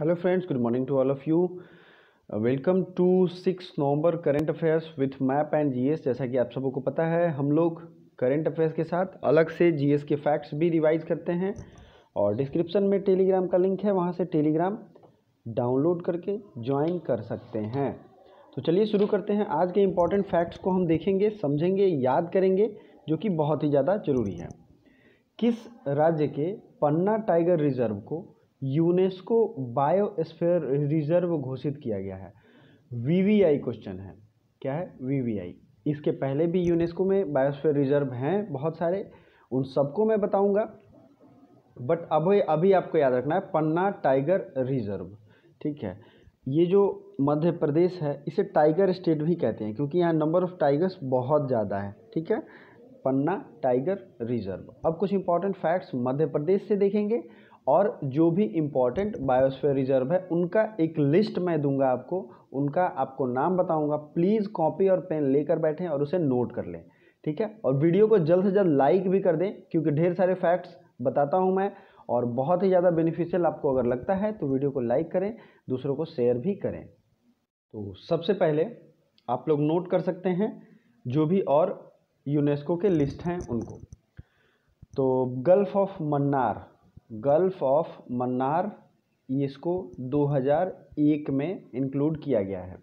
hello friends good morning to all of you welcome to six November current affairs with map and GS जैसा कि आप को पता है हम लोग करंट अफेयर्स के साथ अलग से जीएस के फैक्ट्स भी रिवाइज करते हैं और डिस्क्रिप्शन में टेलीग्राम का लिंक है वहाँ से टेलीग्राम डाउनलोड करके ज्वाइन कर सकते हैं तो चलिए शुरू करते हैं आज के इम्पॉर्टेंट फैक्ट्स को हम देखेंगे समझेंगे याद करेंगे जो कि बहुत ही ज़्यादा ज़रूरी है किस राज्य के पन्ना टाइगर रिजर्व को यूनेस्को बायोस्फेयर रिजर्व घोषित किया गया है वीवीआई क्वेश्चन है क्या है वीवीआई इसके पहले भी यूनेस्को में बायोस्फेयर रिजर्व हैं बहुत सारे उन सबको मैं बताऊंगा बट अभी अभी आपको याद रखना है पन्ना टाइगर रिजर्व ठीक है ये जो मध्य प्रदेश है इसे टाइगर स्टेट भी कहते हैं क्योंकि यहाँ नंबर ऑफ़ टाइगर्स बहुत ज़्यादा है ठीक है पन्ना टाइगर रिजर्व अब कुछ इंपॉर्टेंट फैक्ट्स मध्य प्रदेश से देखेंगे और जो भी इम्पॉर्टेंट बायोस्फीयर रिजर्व है उनका एक लिस्ट मैं दूंगा आपको उनका आपको नाम बताऊंगा प्लीज़ कॉपी और पेन लेकर बैठें और उसे नोट कर लें ठीक है और वीडियो को जल्द से जल्द लाइक भी कर दें क्योंकि ढेर सारे फैक्ट्स बताता हूं मैं और बहुत ही ज़्यादा बेनिफिशियल आपको अगर लगता है तो वीडियो को लाइक करें दूसरों को शेयर भी करें तो सबसे पहले आप लोग नोट कर सकते हैं जो भी और यूनेस्को के लिस्ट हैं उनको तो gulf of Mannar gulf of Mannar इसको 2001 में इंक्लूड किया गया है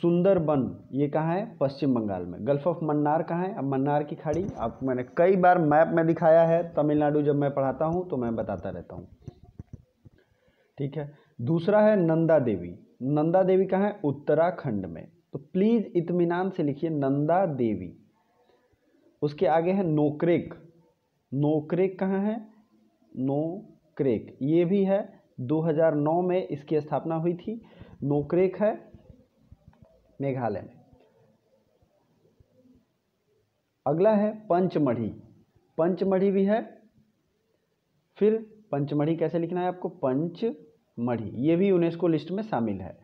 सुंदरबन ये कहाँ है पश्चिम बंगाल में गल्फ ऑफ मन्नार कहाँ है अब मन्नार की खाड़ी आपको मैंने कई बार मैप में दिखाया है तमिलनाडु जब मैं पढ़ाता हूँ तो मैं बताता रहता हूँ ठीक है दूसरा है नंदा देवी नंदा देवी कहाँ है उत्तराखंड में तो प्लीज़ इतमान से लिखिए नंदा देवी उसके आगे है नोकरेक नोकरेक कहाँ है नोक्रेक ये भी है 2009 में इसकी स्थापना हुई थी नोक्रेक है मेघालय में अगला है पंचमढ़ी पंचमढ़ी भी है फिर पंचमढ़ी कैसे लिखना है आपको पंचमढ़ी ये भी यूनेस्को लिस्ट में शामिल है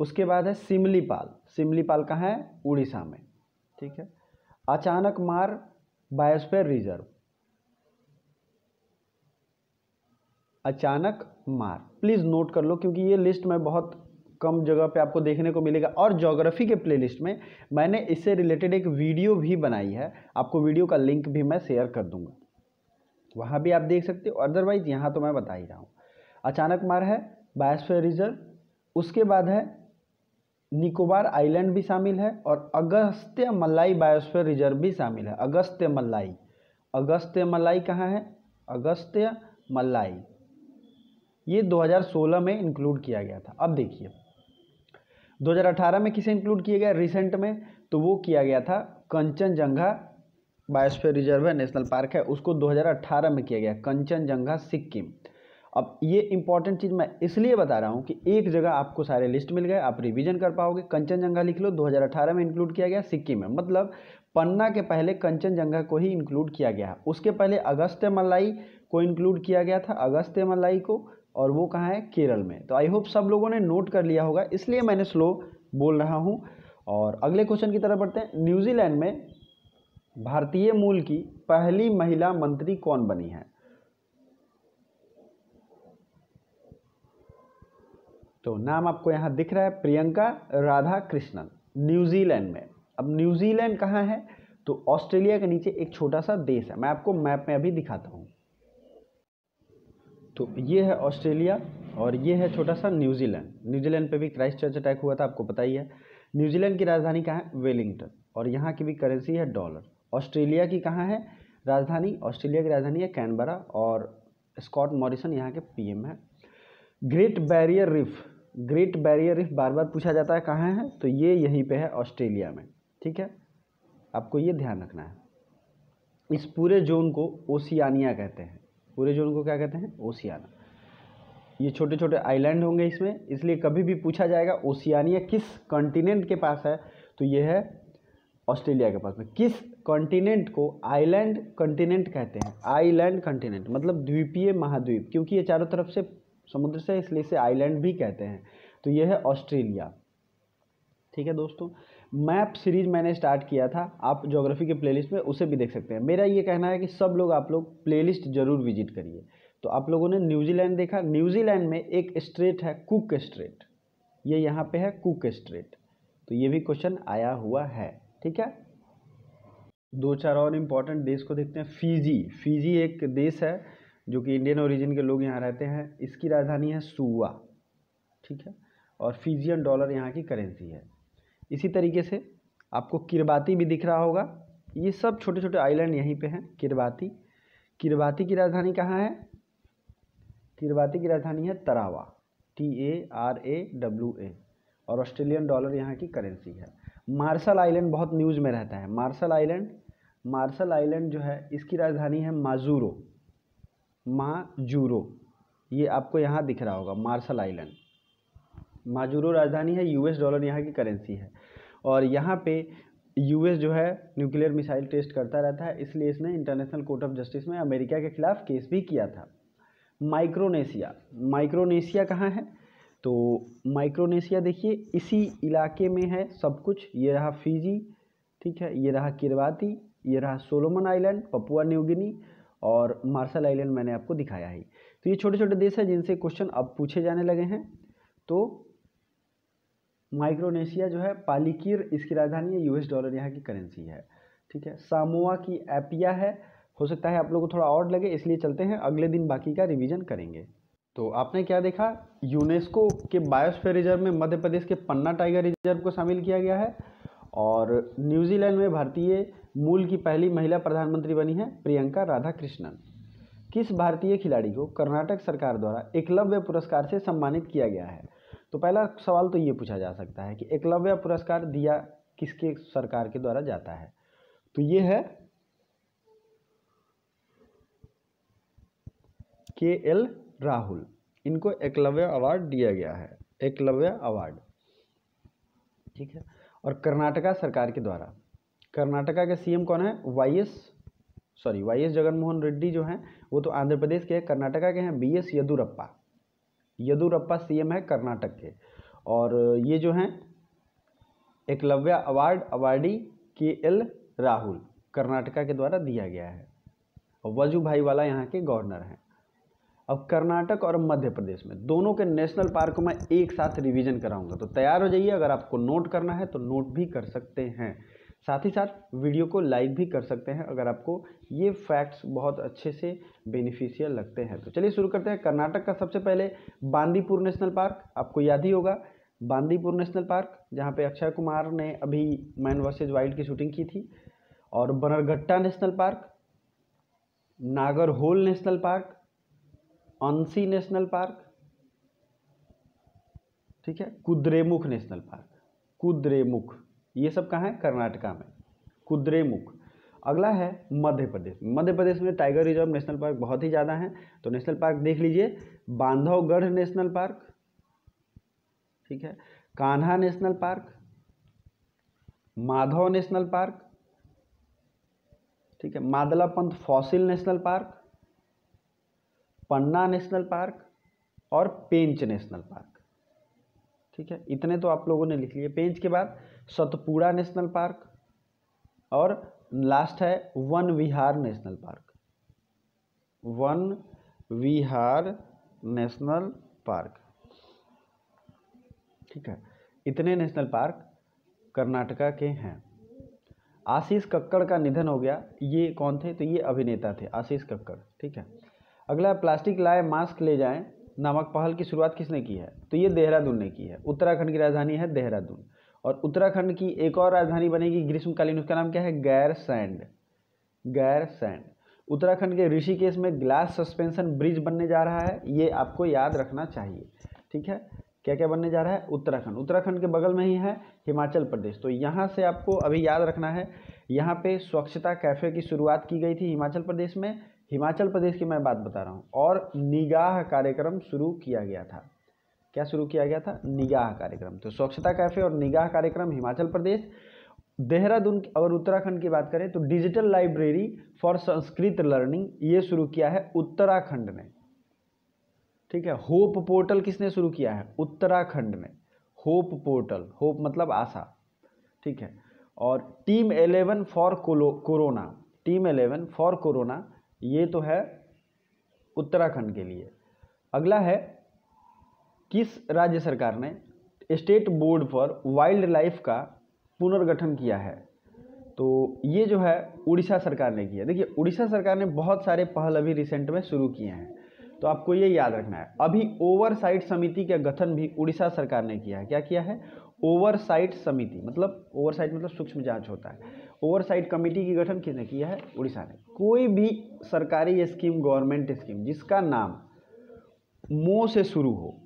उसके बाद है सिमलीपाल सिमलीपाल कहाँ है उड़ीसा में ठीक है अचानक मार बायोस्फेयर रिजर्व अचानक मार प्लीज़ नोट कर लो क्योंकि ये लिस्ट में बहुत कम जगह पे आपको देखने को मिलेगा और जोग्राफ़ी के प्लेलिस्ट में मैंने इससे रिलेटेड एक वीडियो भी बनाई है आपको वीडियो का लिंक भी मैं शेयर कर दूंगा वहाँ भी आप देख सकते हो अदरवाइज़ यहाँ तो मैं बता ही रहा हूँ अचानक मार है बायोस्फेयर रिजर्व उसके बाद है निकोबार आइलैंड भी शामिल है और अगस्त्य मल्लाई बायोस्फेयर रिजर्व भी शामिल है अगस्त्य मल्लाई अगस्त्य मल्लाई कहाँ है अगस्त्य मल्लाई ये 2016 में इंक्लूड किया गया था अब देखिए 2018 में किसे इंक्लूड किया गया रिसेंट में तो वो किया गया था कंचनजंघा बायोस्फीयर रिजर्व है नेशनल पार्क है उसको 2018 में किया गया कंचनजंघा सिक्किम अब ये इंपॉर्टेंट चीज़ मैं इसलिए बता रहा हूँ कि एक जगह आपको सारे लिस्ट मिल गए आप रिविजन कर पाओगे कंचनजंगा लिख लो दो में इंक्लूड किया गया सिक्किम में मतलब पन्ना के पहले कंचनजंगा को ही इंक्लूड किया गया उसके पहले अगस्त्य मलाई को इंक्लूड किया गया था अगस्त्य मलाई को और वो कहाँ है केरल में तो आई होप सब लोगों ने नोट कर लिया होगा इसलिए मैंने स्लो बोल रहा हूँ और अगले क्वेश्चन की तरफ बढ़ते हैं न्यूजीलैंड में भारतीय मूल की पहली महिला मंत्री कौन बनी है तो नाम आपको यहाँ दिख रहा है प्रियंका राधा कृष्णन न्यूजीलैंड में अब न्यूजीलैंड कहाँ है तो ऑस्ट्रेलिया के नीचे एक छोटा सा देश है मैं आपको मैप में अभी दिखाता हूँ तो ये है ऑस्ट्रेलिया और ये है छोटा सा न्यूजीलैंड न्यूजीलैंड पे भी क्राइस्ट चर्च अटैक हुआ था आपको पता ही है न्यूजीलैंड की राजधानी कहाँ है वेलिंगटन और यहाँ की भी करेंसी है डॉलर ऑस्ट्रेलिया की कहाँ है राजधानी ऑस्ट्रेलिया की राजधानी है कैनबरा और स्कॉट मॉरिसन यहाँ के एम है great barrier reef great barrier reef बार बार पूछा जाता है कहाँ है तो ये यहीं पर है ऑस्ट्रेलिया में ठीक है आपको ये ध्यान रखना है इस पूरे जोन को ओसियानिया कहते हैं पूरे जोन को क्या कहते हैं ओसियाना ये छोटे छोटे आइलैंड होंगे इसमें इसलिए कभी भी पूछा जाएगा ओसियानिया किस कॉन्टिनेंट के पास है तो ये है ऑस्ट्रेलिया के पास में किस कॉन्टिनेंट को आइलैंड कॉन्टिनेंट कहते हैं आइलैंड कॉन्टिनेंट मतलब द्वीपीय महाद्वीप क्योंकि ये चारों तरफ से समुद्र से इसलिए इसे आइलैंड भी कहते हैं तो ये है ऑस्ट्रेलिया ठीक है दोस्तों मैप सीरीज मैंने स्टार्ट किया था आप जोग्राफी के प्लेलिस्ट में उसे भी देख सकते हैं मेरा ये कहना है कि सब लोग आप लोग प्लेलिस्ट ज़रूर विजिट करिए तो आप लोगों ने न्यूजीलैंड देखा न्यूजीलैंड में एक स्ट्रेट है कुक स्ट्रेट ये यहाँ पे है कुक स्ट्रेट तो ये भी क्वेश्चन आया हुआ है ठीक है दो चार और इम्पॉर्टेंट देश को देखते हैं फीजी फीजी एक देश है जो कि इंडियन ओरिजिन के लोग यहाँ रहते हैं इसकी राजधानी है सुआ ठीक है और फीजियन डॉलर यहाँ की करेंसी है इसी तरीके से आपको किरबाती भी दिख रहा होगा ये सब छोटे छोटे आइलैंड यहीं पे हैं किरबाती किरबाती की राजधानी कहाँ है किरबाती की राजधानी है Tarawa T A R A W A और ऑस्ट्रेलियन डॉलर यहाँ की करेंसी है मार्शल आइलैंड बहुत न्यूज़ में रहता है मार्शल आइलैंड मार्शल आइलैंड जो है इसकी राजधानी है माजूरो माजूरो ये आपको यहाँ दिख रहा होगा मार्शल आइलैंड माजूरो राजधानी है यूएस डॉलर यहाँ की करेंसी है और यहाँ पे यूएस जो है न्यूक्लियर मिसाइल टेस्ट करता रहता है इसलिए इसने इंटरनेशनल कोर्ट ऑफ जस्टिस में अमेरिका के खिलाफ केस भी किया था माइक्रोनेशिया माइक्रोनेशिया कहाँ है तो माइक्रोनेशिया देखिए इसी इलाके में है सब कुछ ये रहा फिजी ठीक है ये रहा किरवाती ये रहा सोलोमन आइलैंड पपुआ न्यूगिनी और मार्शल आइलैंड मैंने आपको दिखाया है तो ये छोटे छोटे देश हैं जिनसे क्वेश्चन अब पूछे जाने लगे हैं तो माइक्रोनेशिया जो है पालिकिर इसकी राजधानी है यूएस डॉलर यहाँ की करेंसी है ठीक है सामोआ की एपिया है हो सकता है आप लोग को थोड़ा और लगे इसलिए चलते हैं अगले दिन बाकी का रिवीजन करेंगे तो आपने क्या देखा यूनेस्को के बायोस्फेयर रिजर्व में मध्य प्रदेश के पन्ना टाइगर रिजर्व को शामिल किया गया है और न्यूजीलैंड में भारतीय मूल की पहली महिला प्रधानमंत्री बनी है प्रियंका राधाकृष्णन किस भारतीय खिलाड़ी को कर्नाटक सरकार द्वारा एकलव्य पुरस्कार से सम्मानित किया गया है तो पहला सवाल तो ये पूछा जा सकता है कि एकलव्य पुरस्कार दिया किसके सरकार के द्वारा जाता है तो ये है के एल राहुल इनको एकलव्य अवार्ड दिया गया है एकलव्य अवार्ड ठीक है और कर्नाटका सरकार के द्वारा कर्नाटका के सीएम कौन है Y S sorry Y S Jaganmohan Reddy जो हैं वो तो आंध्र प्रदेश के कर्नाटका के हैं B S Yediyurappa Yediyurappa CM है कर्नाटक के और ये जो हैं Eklavya award awardee K L Rahul Karnataka के द्वारा दिया गया है और वजू भाई वाला यहाँ के गवर्नर हैं अब कर्नाटक और मध्य प्रदेश में दोनों के नेशनल पार्क में एक साथ रिवीजन कराऊंगा तो तैयार हो जाइए अगर आपको नोट करना है तो नोट भी कर सकते हैं साथ ही साथ वीडियो को लाइक भी कर सकते हैं अगर आपको ये फैक्ट्स बहुत अच्छे से बेनिफिशियल लगते हैं तो चलिए शुरू करते हैं कर्नाटक का सबसे पहले बांदीपुर नेशनल पार्क आपको याद ही होगा बांदीपुर नेशनल पार्क जहाँ पे अक्षय कुमार ने अभी मैन वर्सेज वाइल्ड की शूटिंग की थी और Bannerghatta national park Nagarhole national park Anshi national park ठीक है कुद्रेमुख नेशनल पार्क कुद्रेमुख ये सब कहाँ है कर्नाटका में कुद्रेमुख अगला है मध्य प्रदेश मध्य प्रदेश में टाइगर रिजर्व नेशनल पार्क बहुत ही ज़्यादा हैं तो नेशनल पार्क देख लीजिए बांधवगढ़ नेशनल पार्क ठीक है Kanha national park Madhav national park ठीक है Mandla plant fossil national park Panna national park और पेंच नेशनल पार्क ठीक है इतने तो आप लोगों ने लिख लिए पेंच के बाद सतपुड़ा नेशनल पार्क और लास्ट है Van Vihar national park Van Vihar national park ठीक है इतने नेशनल पार्क कर्नाटका के हैं आशीष कक्कड़ का निधन हो गया ये कौन थे तो ये अभिनेता थे आशीष कक्कड़ ठीक है अगला प्लास्टिक लाए मास्क ले जाएं नामक पहल की शुरुआत किसने की है तो ये देहरादून ने की है उत्तराखंड की राजधानी है देहरादून और उत्तराखंड की एक और राजधानी बनेगी ग्रीष्मकालीन उसका नाम क्या है गैर सैंड गैर सैंड उत्तराखंड के ऋषिकेश में ग्लास सस्पेंशन ब्रिज बनने जा रहा है ये आपको याद रखना चाहिए ठीक है क्या क्या बनने जा रहा है उत्तराखंड उत्तराखंड के बगल में ही है हिमाचल प्रदेश तो यहाँ से आपको अभी याद रखना है यहाँ पे स्वच्छता कैफ़े की शुरुआत की गई थी हिमाचल प्रदेश में हिमाचल प्रदेश की मैं बात बता रहा हूँ और निगाह कार्यक्रम शुरू किया गया था क्या शुरू किया गया था निगाह कार्यक्रम तो स्वच्छता कैफे और निगाह कार्यक्रम हिमाचल प्रदेश देहरादून और उत्तराखंड की बात करें तो digital library for Sanskrit learning ये शुरू किया है उत्तराखंड ने ठीक है होप पोर्टल किसने शुरू किया है उत्तराखंड ने होप पोर्टल होप मतलब आशा ठीक है और team eleven for corona team eleven for corona ये तो है उत्तराखंड के लिए अगला है किस राज्य सरकार ने state board for wildlife का पुनर्गठन किया है तो ये जो है उड़ीसा सरकार ने किया देखिए उड़ीसा सरकार ने बहुत सारे पहल अभी रिसेंट में शुरू किए हैं तो आपको ये याद रखना है अभी ओवरसाइट समिति का गठन भी उड़ीसा सरकार ने किया है क्या किया है ओवरसाइट समिति मतलब ओवरसाइट मतलब सूक्ष्म जांच होता है ओवरसाइट कमेटी की गठन किसने किया है उड़ीसा ने कोई भी सरकारी स्कीम गवर्नमेंट स्कीम जिसका नाम मो से शुरू हो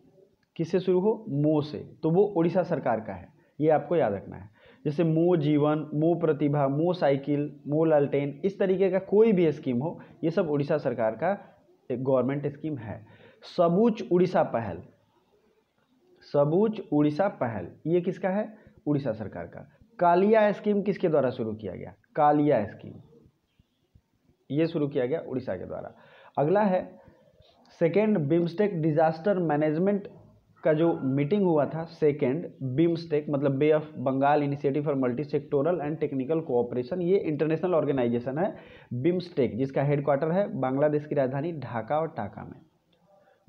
किससे शुरू हो मो से तो वो उड़ीसा सरकार का है ये आपको याद रखना है जैसे मो जीवन मो प्रतिभा मो साइकिल मो लालटेन इस तरीके का कोई भी स्कीम हो ये सब उड़ीसा सरकार का एक गवर्नमेंट स्कीम है सबूच उड़ीसा पहल सबूच उड़ीसा पहल ये किसका है उड़ीसा सरकार का कालिया स्कीम किसके द्वारा शुरू किया गया कालिया स्कीम ये शुरू किया गया उड़ीसा के द्वारा अगला है सेकेंड बिम्स्टेक डिजास्टर मैनेजमेंट का जो मीटिंग हुआ था सेकेंड बीमस्टेक मतलब bay of Bengal initiative for multi sectoral and technical cooperation ये इंटरनेशनल ऑर्गेनाइजेशन है बीमस्टेक जिसका हेडक्वार्टर है बांग्लादेश की राजधानी ढाका और टाका में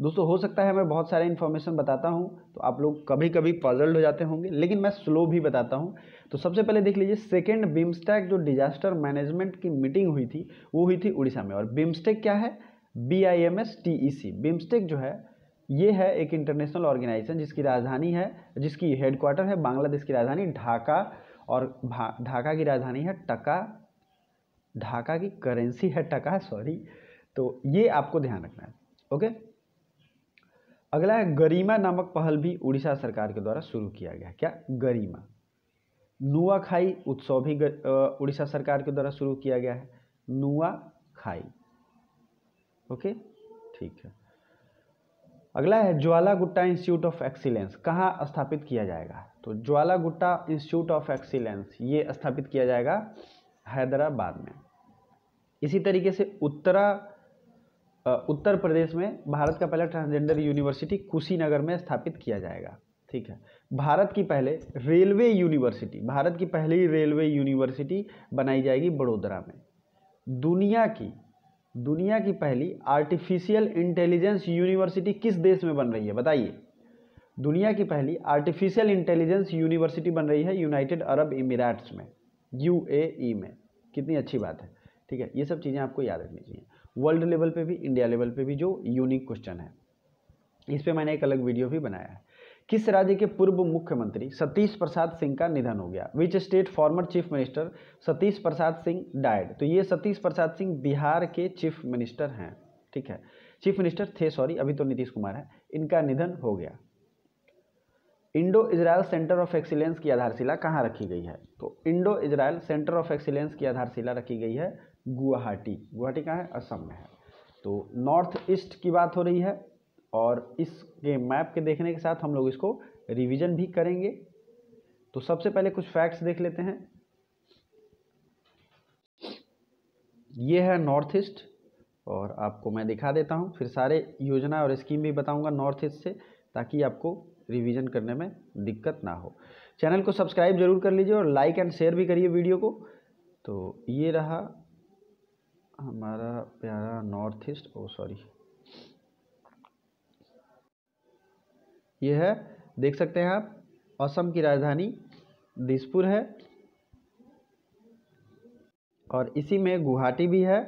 दोस्तों हो सकता है मैं बहुत सारे इन्फॉर्मेशन बताता हूँ तो आप लोग कभी कभी पजल्ड हो जाते होंगे लेकिन मैं स्लो भी बताता हूँ तो सबसे पहले देख लीजिए सेकेंड बिम्स्टेक जो डिजास्टर मैनेजमेंट की मीटिंग हुई थी वो हुई थी उड़ीसा में और बिम्स्टेक क्या है B I M S T E C BIMSTEC जो है ये है एक इंटरनेशनल ऑर्गेनाइजेशन जिसकी राजधानी है जिसकी हेडक्वार्टर है बांग्लादेश की राजधानी ढाका और ढाका की राजधानी है टका ढाका की करेंसी है टका सॉरी तो ये आपको ध्यान रखना है ओके अगला है गरिमा नामक पहल भी उड़ीसा सरकार के द्वारा शुरू किया गया क्या गरिमा नुआखाई उत्सव भी उड़ीसा सरकार के द्वारा शुरू किया गया है नुआ खाई ओके ठीक है अगला है Jwala Gutta institute of excellence कहाँ स्थापित किया जाएगा तो Jwala Gutta institute of excellence ये स्थापित किया जाएगा हैदराबाद में इसी तरीके से उत्तरा उत्तर प्रदेश में भारत का पहला ट्रांसजेंडर यूनिवर्सिटी कुशीनगर में स्थापित किया जाएगा ठीक है भारत की पहले रेलवे यूनिवर्सिटी भारत की पहली रेलवे यूनिवर्सिटी बनाई जाएगी बड़ोदरा में दुनिया की दुनिया की पहली आर्टिफिशियल इंटेलिजेंस यूनिवर्सिटी किस देश में बन रही है बताइए दुनिया की पहली आर्टिफिशियल इंटेलिजेंस यूनिवर्सिटी बन रही है यूनाइटेड अरब इमिरेट्स में यू e में कितनी अच्छी बात है ठीक है ये सब चीज़ें आपको याद रखनी चाहिए वर्ल्ड लेवल पे भी इंडिया लेवल पे भी जो यूनिक क्वेश्चन है इस पर मैंने एक अलग वीडियो भी बनाया है किस राज्य के पूर्व मुख्यमंत्री सतीश प्रसाद सिंह का निधन हो गया which state former chief minister Satish Prasad Singh died तो ये सतीश प्रसाद सिंह बिहार के चीफ मिनिस्टर हैं ठीक है चीफ मिनिस्टर थे सॉरी अभी तो नीतीश कुमार है इनका निधन हो गया Indo Israel centre of excellence की आधारशिला कहाँ रखी गई है तो Indo Israel centre of excellence की आधारशिला रखी गई है गुवाहाटी गुवाहाटी कहाँ है असम में है तो नॉर्थ ईस्ट की बात हो रही है और इसके मैप के देखने के साथ हम लोग इसको रिवीजन भी करेंगे तो सबसे पहले कुछ फैक्ट्स देख लेते हैं ये है नॉर्थ ईस्ट और आपको मैं दिखा देता हूँ फिर सारे योजना और स्कीम भी बताऊँगा नॉर्थ ईस्ट से ताकि आपको रिवीजन करने में दिक्कत ना हो चैनल को सब्सक्राइब जरूर कर लीजिए और लाइक एंड शेयर भी करिए वीडियो को तो ये रहा हमारा प्यारा नॉर्थ ईस्ट ओ सॉरी ये है देख सकते हैं आप असम की राजधानी दिसपुर है और इसी में गुवाहाटी भी है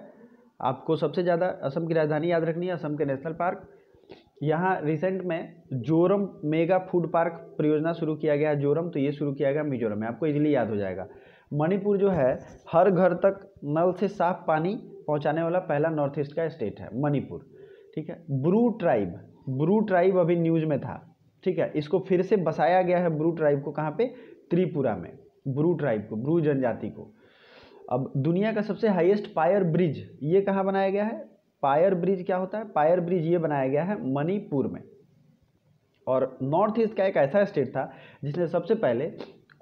आपको सबसे ज़्यादा असम की राजधानी याद रखनी है असम के नेशनल पार्क यहाँ रिसेंट में जोरम मेगा फूड पार्क परियोजना शुरू किया गया है जोरम तो ये शुरू किया गया मिजोरम में आपको इजीली याद हो जाएगा मणिपुर जो है हर घर तक नल से साफ पानी पहुँचाने वाला पहला नॉर्थ ईस्ट का स्टेट है मणिपुर ठीक है ब्रू ट्राइब ब्रू ट्राइब अभी न्यूज में था ठीक है इसको फिर से बसाया गया है ब्रू ट्राइब को कहाँ पे त्रिपुरा में ब्रू ट्राइब को ब्रू जनजाति को अब दुनिया का सबसे हाईएस्ट पायर ब्रिज ये कहाँ बनाया गया है पायर ब्रिज क्या होता है पायर ब्रिज ये बनाया गया है मणिपुर में और नॉर्थ ईस्ट का एक ऐसा स्टेट था जिसने सबसे पहले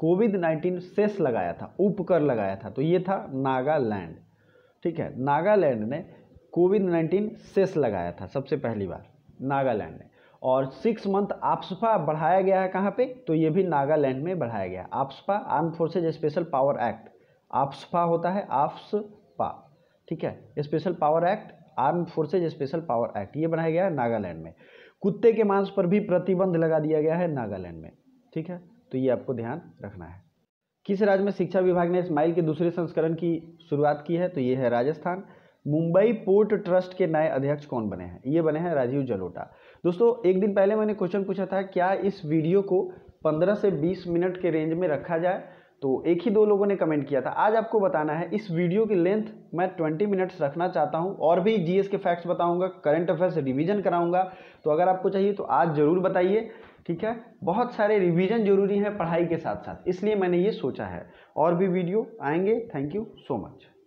कोविड नाइन्टीन सेस लगाया था उपकर लगाया था तो ये था नागालैंड ठीक है नागालैंड ने कोविड नाइन्टीन सेस लगाया था सबसे पहली बार नागालैंड ने और सिक्स मंथ आपसपा बढ़ाया गया है कहाँ पे तो ये भी नागालैंड में बढ़ाया गया है AFSPA arm forces special power act AFSPA होता है आपसपा ठीक है special power act arm forces special power act ये बनाया गया है नागालैंड में कुत्ते के मांस पर भी प्रतिबंध लगा दिया गया है नागालैंड में ठीक है तो ये आपको ध्यान रखना है किस राज्य में शिक्षा विभाग ने स्माइल के दूसरे संस्करण की शुरुआत की है तो ये है राजस्थान मुंबई पोर्ट ट्रस्ट के नए अध्यक्ष कौन बने हैं ये बने हैं राजीव जलोटा दोस्तों एक दिन पहले मैंने क्वेश्चन पूछा था क्या इस वीडियो को 15 से 20 मिनट के रेंज में रखा जाए तो एक ही दो लोगों ने कमेंट किया था आज आपको बताना है इस वीडियो की लेंथ मैं 20 मिनट्स रखना चाहता हूं और भी जीएस के फैक्ट्स बताऊंगा करंट अफेयर्स रिवीजन कराऊंगा तो अगर आपको चाहिए तो आज ज़रूर बताइए ठीक है बहुत सारे रिवीजन जरूरी हैं पढ़ाई के साथ साथ इसलिए मैंने ये सोचा है और भी वीडियो आएंगे थैंक यू सो मच